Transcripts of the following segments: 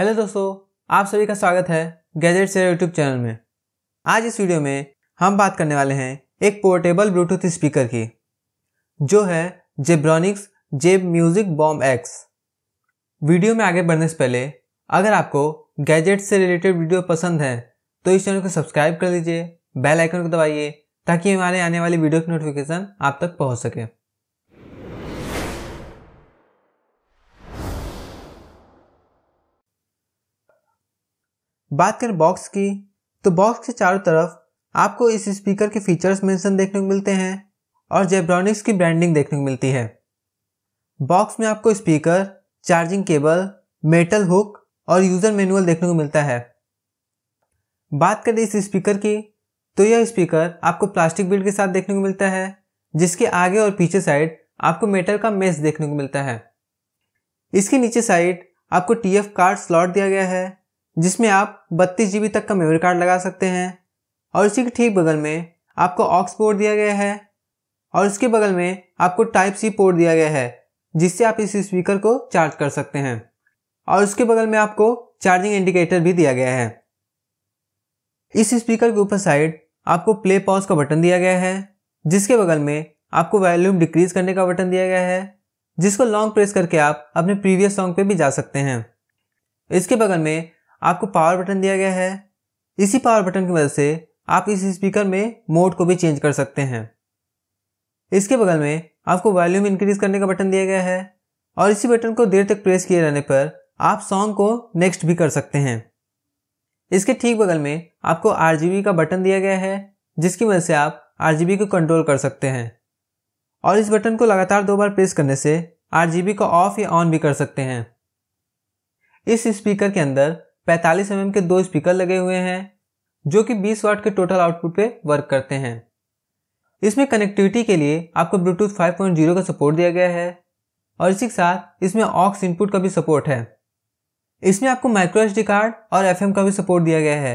hello दोस्तों आप सभी का स्वागत है गैजेट से यूट्यूब चैनल में आज इस वीडियो में हम बात करने वाले हैं एक पोर्टेबल ब्लूटूथ स्पीकर की जो है जेब्रॉनिक्स जेब म्यूजिक बॉम्ब एक्स वीडियो में आगे बढ़ने से पहले अगर आपको गैजेट से रिलेटेड वीडियो पसंद है तो इस चैनल को सब्सक्राइब कर लीजिए बेल आइकन को दबाइए ताकि हमारे आने वाली वीडियो की नोटिफिकेशन आप तक पहुंच सके बात करें बॉक्स की तो बॉक्स के चारों तरफ आपको इस स्पीकर के फीचर्स मेंशन देखने को मिलते हैं और जेब्रॉनिक्स की ब्रांडिंग देखने को मिलती है बॉक्स में आपको speaker charging cable metal hook और यूज़र मैनुअल देखने को मिलता है बात करें इस स्पीकर की तो यह स्पीकर आपको प्लास्टिक बिल्ड के साथ देखने को मिलता है जिसके आगे और पीछे साइड आपको मेटल का मेस देखने को मिलता है इसके नीचे साइड आपको टी एफ कार्ड स्लॉट दिया गया है जिसमें आप बत्तीस जी तक का मेमोरी कार्ड लगा सकते हैं और इसी के ठीक बगल में आपको ऑक्स पोर्ट दिया गया है और इसके बगल में आपको टाइप सी पोर्ट दिया गया है जिससे आप इस स्पीकर को चार्ज कर सकते हैं और उसके बगल में आपको चार्जिंग इंडिकेटर भी दिया गया है इस स्पीकर के ऊपर साइड आपको प्ले पॉज का बटन दिया गया है जिसके बगल में आपको वॉल्यूम डिक्रीज करने का बटन दिया गया है जिसको लॉन्ग प्रेस करके आप अपने प्रीवियस सॉन्ग पे भी जा सकते हैं इसके बगल में आपको पावर बटन दिया गया है इसी पावर बटन की मदद से आप इस स्पीकर में मोड को भी चेंज कर सकते हैं इसके बगल में आपको वॉल्यूम इंक्रीज करने का बटन दिया गया है और इसी बटन को देर तक प्रेस किए रहने पर आप सॉन्ग को नेक्स्ट भी कर सकते हैं इसके ठीक बगल में आपको आर का बटन दिया गया है जिसकी मदद से आप आर को कंट्रोल कर सकते हैं और इस बटन को लगातार दो बार प्रेस करने से आर को ऑफ या ऑन भी कर सकते हैं इस स्पीकर के अंदर पैंतालीस एम के दो स्पीकर लगे हुए हैं जो कि 20 वाट के टोटल आउटपुट पे वर्क करते हैं इसमें कनेक्टिविटी के लिए आपको ब्लूटूथ 5.0 का सपोर्ट दिया गया है और इसी के साथ इसमें ऑक्स इनपुट का भी सपोर्ट है इसमें आपको माइक्रो एच कार्ड और एफ का भी सपोर्ट दिया गया है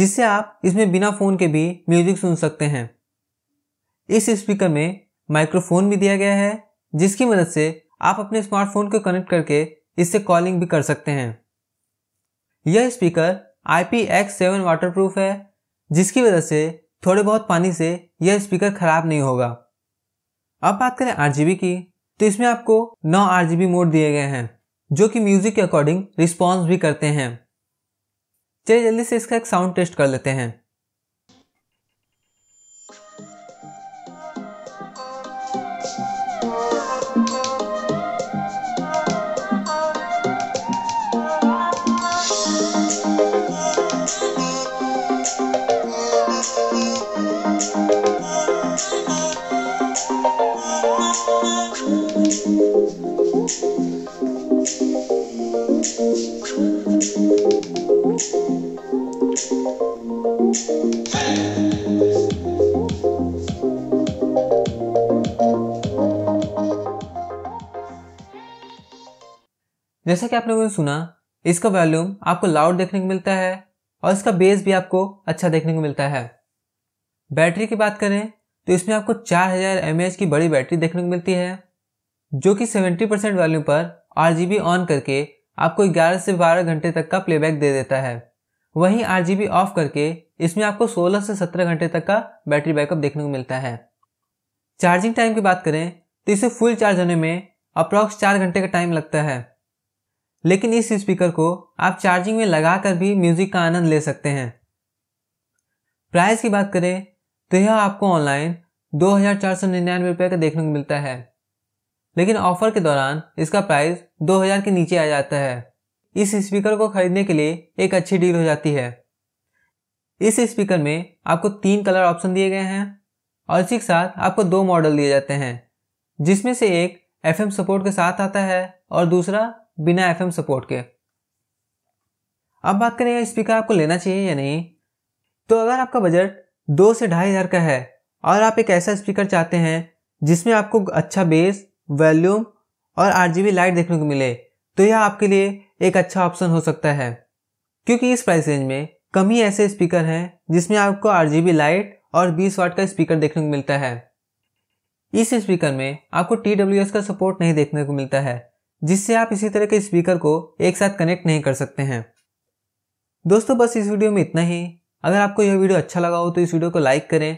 जिससे आप इसमें बिना फ़ोन के भी म्यूजिक सुन सकते हैं इस स्पीकर में माइक्रोफोन भी दिया गया है जिसकी मदद से आप अपने स्मार्टफोन को कनेक्ट करके इससे कॉलिंग भी कर सकते हैं यह स्पीकर IPX7 वाटरप्रूफ है जिसकी वजह से थोड़े बहुत पानी से यह स्पीकर खराब नहीं होगा अब बात करें आर की तो इसमें आपको नौ आर मोड दिए गए हैं जो कि म्यूजिक के अकॉर्डिंग रिस्पॉन्स भी करते हैं चलिए जल्दी से इसका एक साउंड टेस्ट कर लेते हैं जैसा कि आप लोगों ने सुना इसका वॉल्यूम आपको लाउड देखने को मिलता है और इसका बेस भी आपको अच्छा देखने को मिलता है बैटरी की बात करें तो इसमें आपको 4000 हजार की बड़ी बैटरी देखने को मिलती है जो कि 70 परसेंट वॉल्यूम पर आर ऑन करके आपको 11 से 12 घंटे तक का प्लेबैक दे देता है वहीं आर ऑफ करके इसमें आपको 16 से 17 घंटे तक का बैटरी बैकअप देखने को मिलता है चार्जिंग टाइम की बात करें तो इसे फुल चार्ज होने में अप्रॉक्स चार घंटे का टाइम लगता है लेकिन इस स्पीकर को आप चार्जिंग में लगा कर भी म्यूज़िक का आनंद ले सकते हैं प्राइस की बात करें तो यह आपको ऑनलाइन दो हज़ार चार सौ निन्यानवे रुपये का देखने को मिलता है लेकिन ऑफर के दौरान इसका प्राइस दो हज़ार के नीचे आ जाता है इस स्पीकर को खरीदने के लिए एक अच्छी डील हो जाती है इस स्पीकर में आपको तीन कलर ऑप्शन दिए गए हैं और इसी के साथ आपको दो मॉडल दिए जाते हैं जिसमें से एक एफ सपोर्ट के साथ आता है और दूसरा बिना एफ सपोर्ट के अब बात करें स्पीकर आपको लेना चाहिए या नहीं तो अगर आपका बजट दो से ढाई हज़ार का है और आप एक ऐसा स्पीकर चाहते हैं जिसमें आपको अच्छा बेस वॉल्यूम और आर लाइट देखने को मिले तो यह आपके लिए एक अच्छा ऑप्शन हो सकता है क्योंकि इस प्राइस रेंज में कम ही ऐसे स्पीकर हैं जिसमें आपको आर लाइट और 20 वाट का स्पीकर देखने को मिलता है इस स्पीकर में आपको टी का सपोर्ट नहीं देखने को मिलता है जिससे आप इसी तरह के स्पीकर को एक साथ कनेक्ट नहीं कर सकते हैं दोस्तों बस इस वीडियो में इतना ही अगर आपको यह वीडियो अच्छा लगा हो तो इस वीडियो को लाइक करें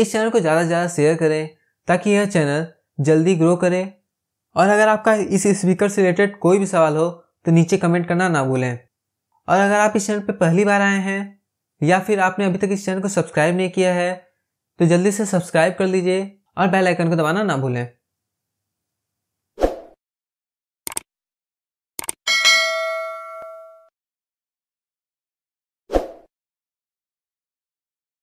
इस चैनल को ज़्यादा से ज़्यादा शेयर करें ताकि यह चैनल जल्दी ग्रो करे और अगर आपका इस स्पीकर से रिलेटेड कोई भी सवाल हो तो नीचे कमेंट करना ना भूलें और अगर आप इस चैनल पर पहली बार आए हैं या फिर आपने अभी तक इस चैनल को सब्सक्राइब नहीं किया है तो जल्दी से सब्सक्राइब कर लीजिए और बेल आइकन को दबाना ना भूलें